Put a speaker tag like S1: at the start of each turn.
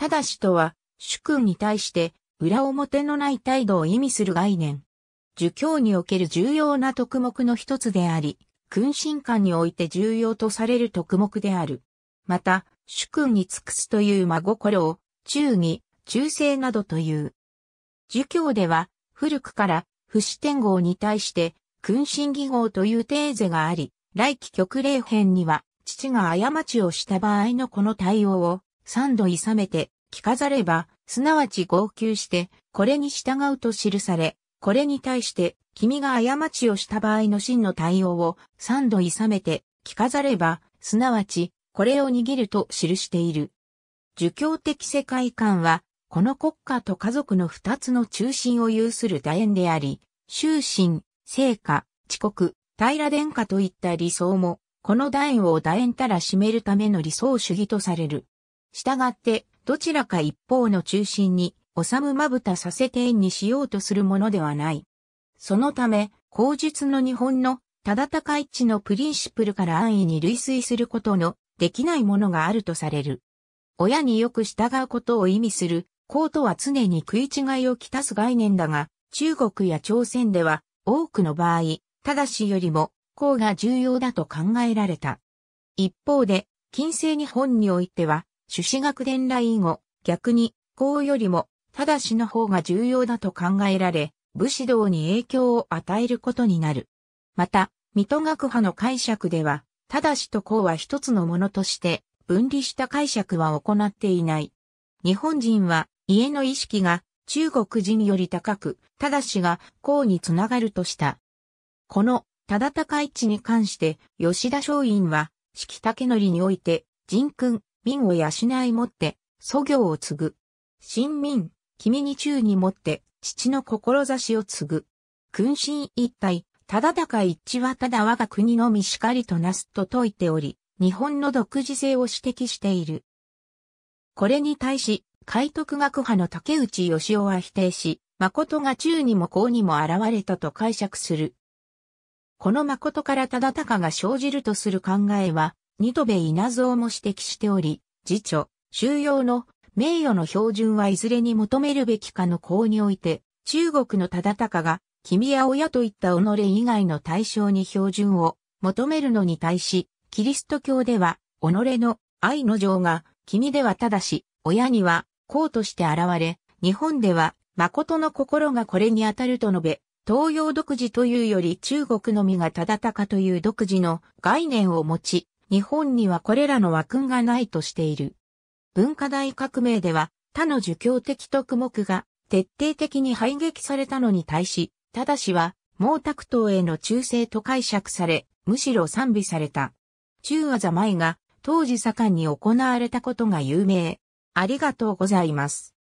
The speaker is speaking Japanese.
S1: ただしとは、主君に対して裏表のない態度を意味する概念。儒教における重要な徳目の一つであり、君臣間において重要とされる徳目である。また、主君に尽くすという真心を、忠義、忠誠などという。儒教では、古くから、不死天皇に対して、君臣義号というテーゼがあり、来期極令編には、父が過ちをした場合のこの対応を、三度いめて、聞かざれば、すなわち号泣して、これに従うと記され、これに対して、君が過ちをした場合の真の対応を、三度いめて、聞かざれば、すなわち、これを握ると記している。儒教的世界観は、この国家と家族の二つの中心を有する楕円であり、終身、成果、遅刻、平殿下といった理想も、この楕円を楕円たら締めるための理想主義とされる。したがって、どちらか一方の中心に、おさむまぶたさせて縁にしようとするものではない。そのため、口述の日本の、ただ高一のプリンシプルから安易に類推することの、できないものがあるとされる。親によく従うことを意味する、公とは常に食い違いをきたす概念だが、中国や朝鮮では、多くの場合、ただしよりも、公が重要だと考えられた。一方で、近世日本においては、朱子学伝来以後、逆に、公よりも、ただしの方が重要だと考えられ、武士道に影響を与えることになる。また、水戸学派の解釈では、ただしと公は一つのものとして、分離した解釈は行っていない。日本人は、家の意識が、中国人より高く、ただしが公につながるとした。この、忠高一に関して、吉田松陰は、式の則において、人君、民を養いもって、祖業を継ぐ。新民、君に忠にもって、父の志を継ぐ。君臣一体、ただたか一はただ我が国のみしかりとなすと説いており、日本の独自性を指摘している。これに対し、海徳学派の竹内義雄は否定し、誠が忠にも公にも現れたと解釈する。この誠から忠高が生じるとする考えは、ニトベ稲造も指摘しており、次女収容の名誉の標準はいずれに求めるべきかの項において、中国の忠敬が、君や親といった己以外の対象に標準を求めるのに対し、キリスト教では、己の愛の情が、君ではただし、親には、こうとして現れ、日本では、誠の心がこれにあたると述べ、東洋独自というより中国のみが忠敬という独自の概念を持ち、日本にはこれらの和訓がないとしている。文化大革命では他の儒教的特目が徹底的に排撃されたのに対し、ただしは毛沢東への忠誠と解釈され、むしろ賛美された。中和座まが当時盛んに行われたことが有名。ありがとうございます。